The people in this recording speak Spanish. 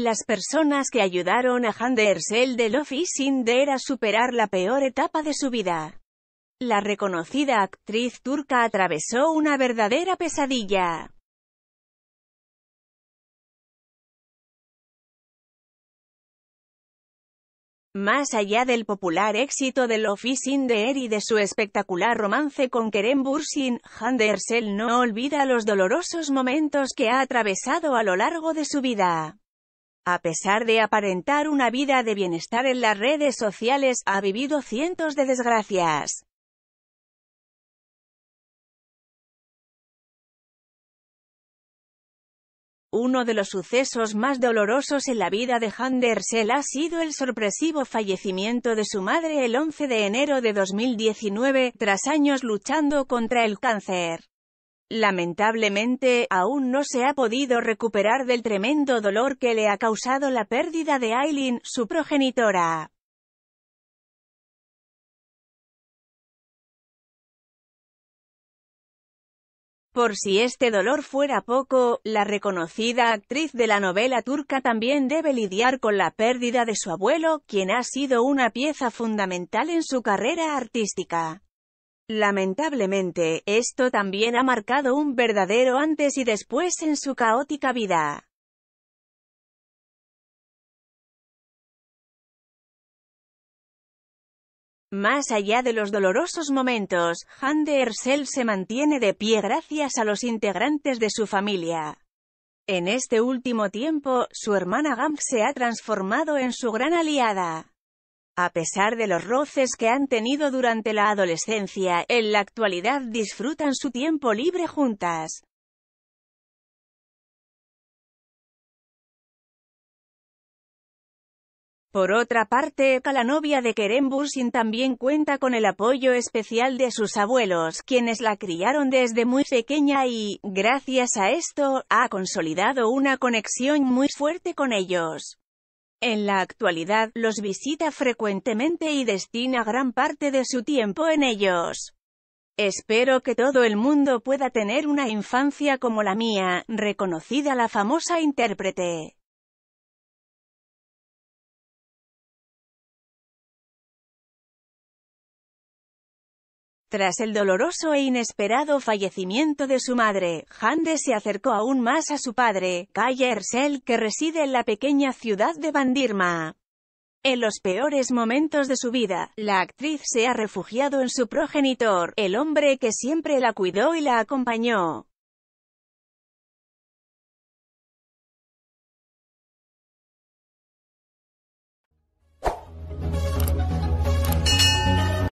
Las personas que ayudaron a Erçel de Lofi Sinder a superar la peor etapa de su vida. La reconocida actriz turca atravesó una verdadera pesadilla. Más allá del popular éxito de Lofi Sinder y de su espectacular romance con Kerem Bursin, Handersel no olvida los dolorosos momentos que ha atravesado a lo largo de su vida. A pesar de aparentar una vida de bienestar en las redes sociales, ha vivido cientos de desgracias. Uno de los sucesos más dolorosos en la vida de Handersel ha sido el sorpresivo fallecimiento de su madre el 11 de enero de 2019, tras años luchando contra el cáncer. Lamentablemente, aún no se ha podido recuperar del tremendo dolor que le ha causado la pérdida de Aileen, su progenitora. Por si este dolor fuera poco, la reconocida actriz de la novela turca también debe lidiar con la pérdida de su abuelo, quien ha sido una pieza fundamental en su carrera artística. Lamentablemente, esto también ha marcado un verdadero antes y después en su caótica vida. Más allá de los dolorosos momentos, de Ersel se mantiene de pie gracias a los integrantes de su familia. En este último tiempo, su hermana Gamp se ha transformado en su gran aliada. A pesar de los roces que han tenido durante la adolescencia, en la actualidad disfrutan su tiempo libre juntas. Por otra parte, la novia de Kerem Bursin también cuenta con el apoyo especial de sus abuelos, quienes la criaron desde muy pequeña y, gracias a esto, ha consolidado una conexión muy fuerte con ellos. En la actualidad, los visita frecuentemente y destina gran parte de su tiempo en ellos. Espero que todo el mundo pueda tener una infancia como la mía, reconocida la famosa intérprete. Tras el doloroso e inesperado fallecimiento de su madre, Hande se acercó aún más a su padre, Kaye Ersel, que reside en la pequeña ciudad de Bandirma. En los peores momentos de su vida, la actriz se ha refugiado en su progenitor, el hombre que siempre la cuidó y la acompañó.